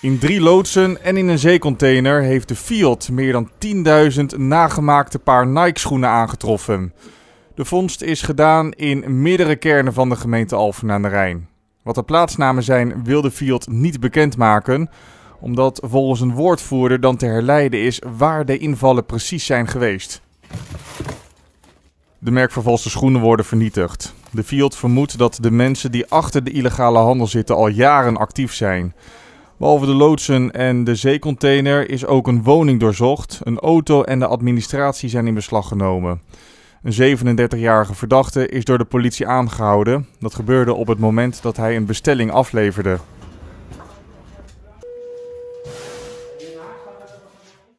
In drie loodsen en in een zeecontainer heeft de Fiat meer dan 10.000 nagemaakte paar Nike-schoenen aangetroffen. De vondst is gedaan in meerdere kernen van de gemeente Alphen aan de Rijn. Wat de plaatsnamen zijn wil de Fiat niet bekendmaken, omdat volgens een woordvoerder dan te herleiden is waar de invallen precies zijn geweest. De merkvervalste schoenen worden vernietigd. De Fiat vermoedt dat de mensen die achter de illegale handel zitten al jaren actief zijn. Behalve de loodsen en de zeecontainer is ook een woning doorzocht. Een auto en de administratie zijn in beslag genomen. Een 37-jarige verdachte is door de politie aangehouden. Dat gebeurde op het moment dat hij een bestelling afleverde.